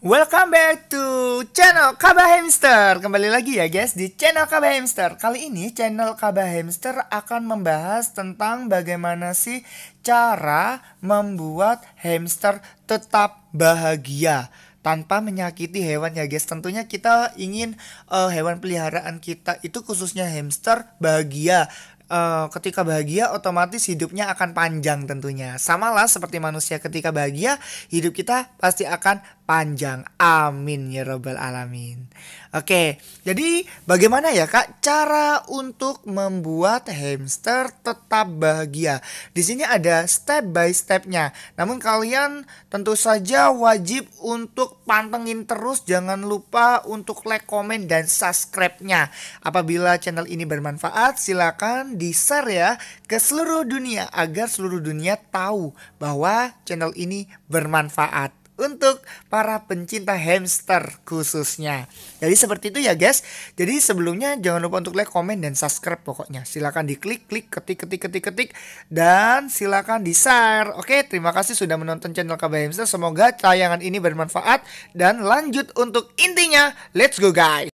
Welcome back to channel Kaba Hamster. Kembali lagi ya guys di channel Kaba Hamster. Kali ini channel Kaba Hamster akan membahas tentang bagaimana sih cara membuat hamster tetap bahagia tanpa menyakiti hewan ya guys. Tentunya kita ingin uh, hewan peliharaan kita itu khususnya hamster bahagia Eh, ketika bahagia otomatis hidupnya akan panjang tentunya. Sama lah seperti manusia ketika bahagia, hidup kita pasti akan panjang. Amin ya robbal alamin. Oke, jadi bagaimana ya Kak cara untuk membuat hamster tetap bahagia? Di sini ada step by stepnya. Namun kalian tentu saja wajib untuk pantengin terus, jangan lupa untuk like, komen, dan subscribe-nya. Apabila channel ini bermanfaat, silakan di-share ya ke seluruh dunia agar seluruh dunia tahu bahwa channel ini bermanfaat untuk para pencinta hamster khususnya. Jadi seperti itu ya guys. Jadi sebelumnya jangan lupa untuk like, komen, dan subscribe pokoknya. Silahkan diklik, klik, ketik, ketik, ketik, ketik. Dan silahkan di-share. Oke, terima kasih sudah menonton channel KB Hamster. Semoga tayangan ini bermanfaat. Dan lanjut untuk intinya. Let's go guys.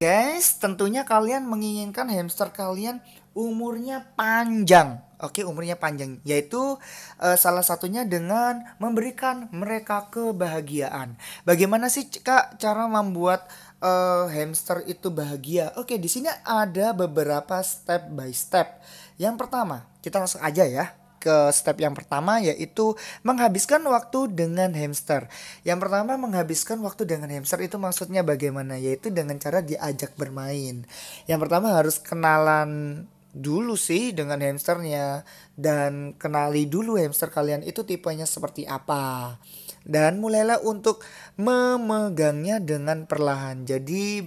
Guys, tentunya kalian menginginkan hamster kalian umurnya panjang. Oke, umurnya panjang, yaitu e, salah satunya dengan memberikan mereka kebahagiaan. Bagaimana sih Kak cara membuat e, hamster itu bahagia? Oke, di sini ada beberapa step by step. Yang pertama, kita langsung aja ya ke step yang pertama yaitu menghabiskan waktu dengan hamster. Yang pertama menghabiskan waktu dengan hamster itu maksudnya bagaimana? Yaitu dengan cara diajak bermain. Yang pertama harus kenalan dulu sih dengan hamsternya dan kenali dulu hamster kalian itu tipenya seperti apa dan mulailah untuk memegangnya dengan perlahan jadi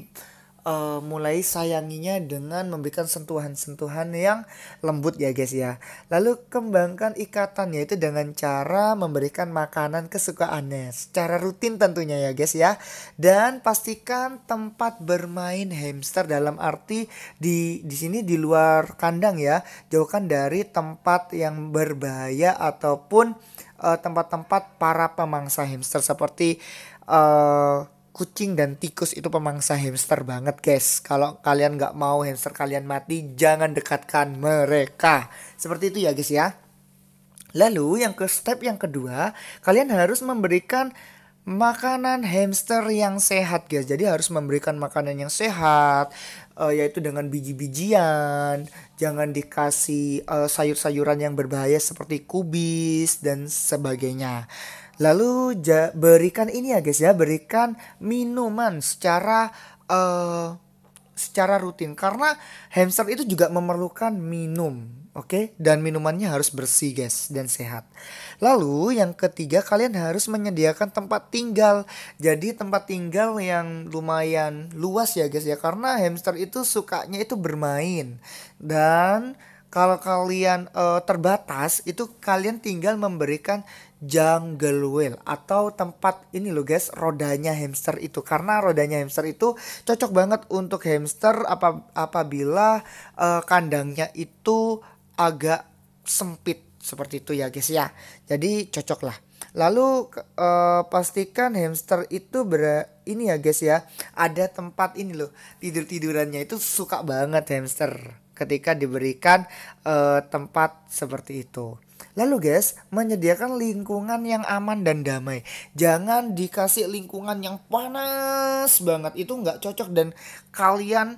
uh, mulai sayanginya dengan memberikan sentuhan-sentuhan yang lembut ya guys ya. Lalu kembangkan ikatan yaitu dengan cara memberikan makanan kesukaannya secara rutin tentunya ya guys ya. Dan pastikan tempat bermain hamster dalam arti di di sini di luar kandang ya. Jauhkan dari tempat yang berbahaya ataupun eh, tempat-tempat uh, para pemangsa hamster seperti uh, kucing dan tikus itu pemangsa hamster banget guys. Kalau kalian gak mau hamster kalian mati, jangan dekatkan mereka. Seperti itu ya guys ya. Lalu yang ke step yang kedua, kalian harus memberikan makanan hamster yang sehat guys. Jadi harus memberikan makanan yang sehat uh, yaitu dengan biji-bijian, jangan dikasih uh, sayur-sayuran yang berbahaya seperti kubis dan sebagainya. Lalu ja, berikan ini ya guys ya, berikan minuman secara uh, secara rutin karena hamster itu juga memerlukan minum. Oke, okay? dan minumannya harus bersih, guys, dan sehat. Lalu, yang ketiga, kalian harus menyediakan tempat tinggal. Jadi, tempat tinggal yang lumayan luas, ya, guys, ya, karena hamster itu sukanya itu bermain, dan kalau kalian uh, terbatas itu kalian tinggal memberikan Jungle Wheel atau tempat ini loh guys rodanya hamster itu karena rodanya hamster itu cocok banget untuk hamster apa apabila uh, kandangnya itu agak sempit seperti itu ya guys ya. Jadi cocok lah. Lalu uh, pastikan hamster itu ber ini ya guys ya ada tempat ini loh tidur tidurannya itu suka banget hamster ketika diberikan uh, tempat seperti itu. Lalu guys, menyediakan lingkungan yang aman dan damai. Jangan dikasih lingkungan yang panas banget. Itu nggak cocok dan kalian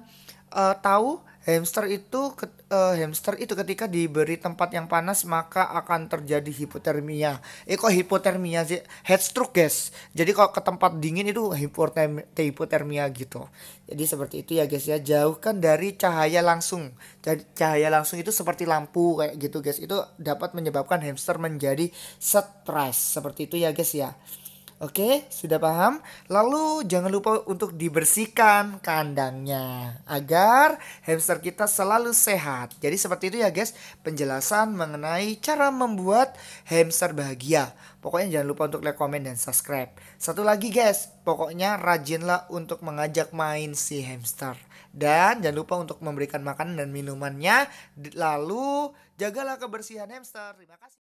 uh, tahu Hamster itu ke, uh, hamster itu ketika diberi tempat yang panas maka akan terjadi hipotermia. Eh kok hipotermia sih? head stroke, guys. Jadi kalau ke tempat dingin itu hipotermia, hipotermia gitu. Jadi seperti itu ya, guys ya. Jauhkan dari cahaya langsung. Jadi cahaya langsung itu seperti lampu kayak gitu, guys. Itu dapat menyebabkan hamster menjadi stres. Seperti itu ya, guys ya. Oke, sudah paham? Lalu jangan lupa untuk dibersihkan kandangnya agar hamster kita selalu sehat. Jadi seperti itu ya guys, penjelasan mengenai cara membuat hamster bahagia. Pokoknya jangan lupa untuk like, komen, dan subscribe. Satu lagi guys, pokoknya rajinlah untuk mengajak main si hamster. Dan jangan lupa untuk memberikan makanan dan minumannya. Lalu jagalah kebersihan hamster. Terima kasih.